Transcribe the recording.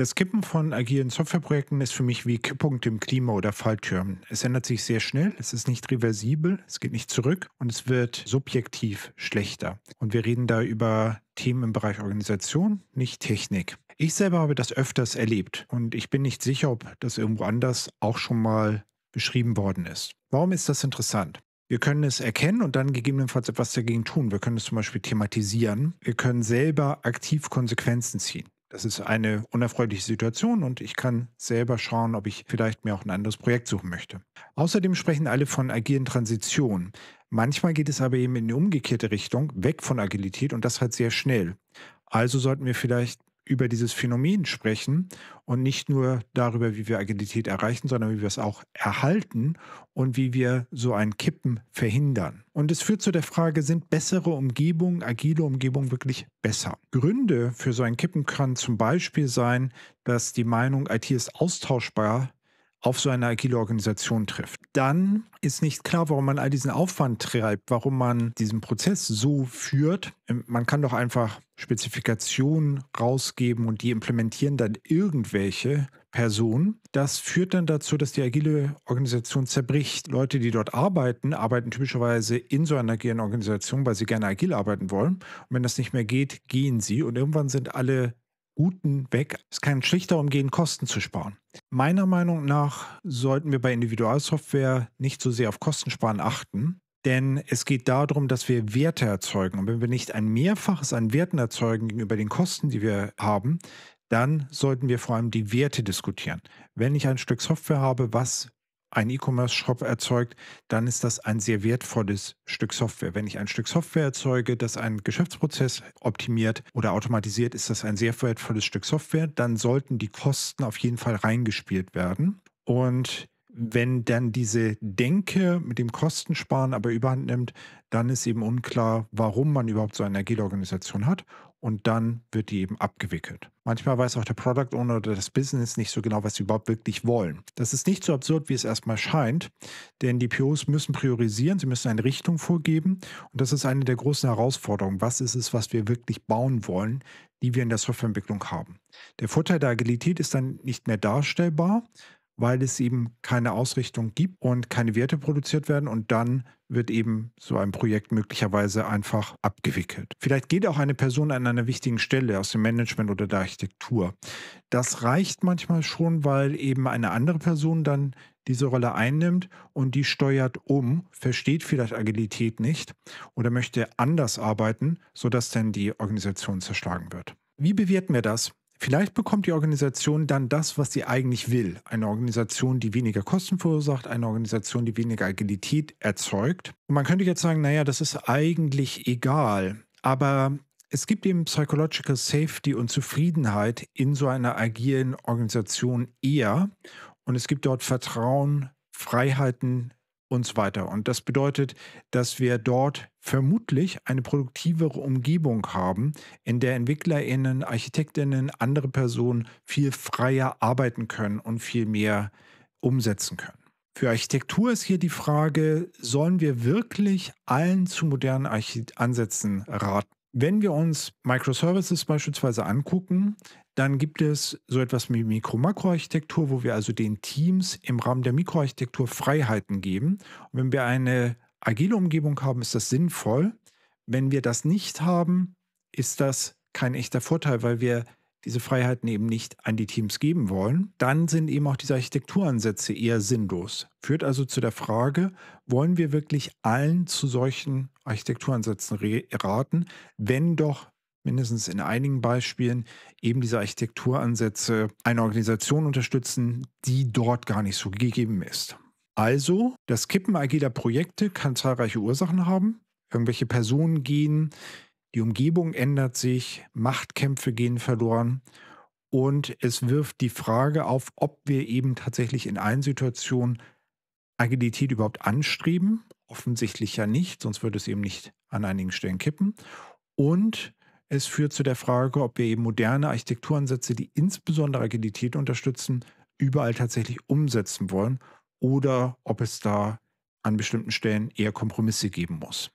Das Kippen von agilen Softwareprojekten ist für mich wie Kipppunkt im Klima oder Falltürmen. Es ändert sich sehr schnell, es ist nicht reversibel, es geht nicht zurück und es wird subjektiv schlechter. Und wir reden da über Themen im Bereich Organisation, nicht Technik. Ich selber habe das öfters erlebt und ich bin nicht sicher, ob das irgendwo anders auch schon mal beschrieben worden ist. Warum ist das interessant? Wir können es erkennen und dann gegebenenfalls etwas dagegen tun. Wir können es zum Beispiel thematisieren. Wir können selber aktiv Konsequenzen ziehen das ist eine unerfreuliche Situation und ich kann selber schauen, ob ich vielleicht mir auch ein anderes Projekt suchen möchte. Außerdem sprechen alle von agilen Transitionen. Manchmal geht es aber eben in die umgekehrte Richtung, weg von Agilität und das halt sehr schnell. Also sollten wir vielleicht über dieses Phänomen sprechen und nicht nur darüber, wie wir Agilität erreichen, sondern wie wir es auch erhalten und wie wir so ein Kippen verhindern. Und es führt zu der Frage, sind bessere Umgebungen, agile Umgebungen wirklich besser? Gründe für so ein Kippen kann zum Beispiel sein, dass die Meinung, IT ist austauschbar, auf so eine agile Organisation trifft, dann ist nicht klar, warum man all diesen Aufwand treibt, warum man diesen Prozess so führt. Ähm, man kann doch einfach Spezifikationen rausgeben und die implementieren dann irgendwelche Personen. Das führt dann dazu, dass die agile Organisation zerbricht. Leute, die dort arbeiten, arbeiten typischerweise in so einer agilen Organisation, weil sie gerne agil arbeiten wollen. Und wenn das nicht mehr geht, gehen sie. Und irgendwann sind alle guten weg. Es kann schlicht darum gehen, Kosten zu sparen. Meiner Meinung nach sollten wir bei Individualsoftware nicht so sehr auf Kostensparen achten, denn es geht darum, dass wir Werte erzeugen. Und wenn wir nicht ein Mehrfaches an Werten erzeugen gegenüber den Kosten, die wir haben, dann sollten wir vor allem die Werte diskutieren. Wenn ich ein Stück Software habe, was ein E-Commerce-Shop erzeugt, dann ist das ein sehr wertvolles Stück Software. Wenn ich ein Stück Software erzeuge, das einen Geschäftsprozess optimiert oder automatisiert, ist das ein sehr wertvolles Stück Software. Dann sollten die Kosten auf jeden Fall reingespielt werden. Und wenn dann diese Denke mit dem Kostensparen aber überhand nimmt, dann ist eben unklar, warum man überhaupt so eine Agile Organisation hat und dann wird die eben abgewickelt. Manchmal weiß auch der Product Owner oder das Business nicht so genau, was sie überhaupt wirklich wollen. Das ist nicht so absurd, wie es erstmal scheint, denn die POs müssen priorisieren, sie müssen eine Richtung vorgeben und das ist eine der großen Herausforderungen. Was ist es, was wir wirklich bauen wollen, die wir in der Softwareentwicklung haben? Der Vorteil der Agilität ist dann nicht mehr darstellbar, weil es eben keine Ausrichtung gibt und keine Werte produziert werden und dann wird eben so ein Projekt möglicherweise einfach abgewickelt. Vielleicht geht auch eine Person an einer wichtigen Stelle aus dem Management oder der Architektur. Das reicht manchmal schon, weil eben eine andere Person dann diese Rolle einnimmt und die steuert um, versteht vielleicht Agilität nicht oder möchte anders arbeiten, sodass dann die Organisation zerschlagen wird. Wie bewerten wir das? Vielleicht bekommt die Organisation dann das, was sie eigentlich will. Eine Organisation, die weniger Kosten verursacht, eine Organisation, die weniger Agilität erzeugt. Und man könnte jetzt sagen, naja, das ist eigentlich egal. Aber es gibt eben Psychological Safety und Zufriedenheit in so einer agilen Organisation eher. Und es gibt dort Vertrauen, Freiheiten, und so weiter. Und das bedeutet, dass wir dort vermutlich eine produktivere Umgebung haben, in der EntwicklerInnen, ArchitektInnen, andere Personen viel freier arbeiten können und viel mehr umsetzen können. Für Architektur ist hier die Frage, sollen wir wirklich allen zu modernen Archite Ansätzen raten? Wenn wir uns Microservices beispielsweise angucken, dann gibt es so etwas wie Mikro-Makro-Architektur, wo wir also den Teams im Rahmen der Mikroarchitektur Freiheiten geben. Und wenn wir eine agile Umgebung haben, ist das sinnvoll. Wenn wir das nicht haben, ist das kein echter Vorteil, weil wir diese Freiheiten eben nicht an die Teams geben wollen, dann sind eben auch diese Architekturansätze eher sinnlos. Führt also zu der Frage, wollen wir wirklich allen zu solchen Architekturansätzen raten, wenn doch mindestens in einigen Beispielen eben diese Architekturansätze eine Organisation unterstützen, die dort gar nicht so gegeben ist. Also, das Kippen agiler Projekte kann zahlreiche Ursachen haben. Irgendwelche Personen gehen, die Umgebung ändert sich, Machtkämpfe gehen verloren und es wirft die Frage auf, ob wir eben tatsächlich in allen Situationen Agilität überhaupt anstreben Offensichtlich ja nicht, sonst würde es eben nicht an einigen Stellen kippen. Und es führt zu der Frage, ob wir eben moderne Architekturansätze, die insbesondere Agilität unterstützen, überall tatsächlich umsetzen wollen oder ob es da an bestimmten Stellen eher Kompromisse geben muss.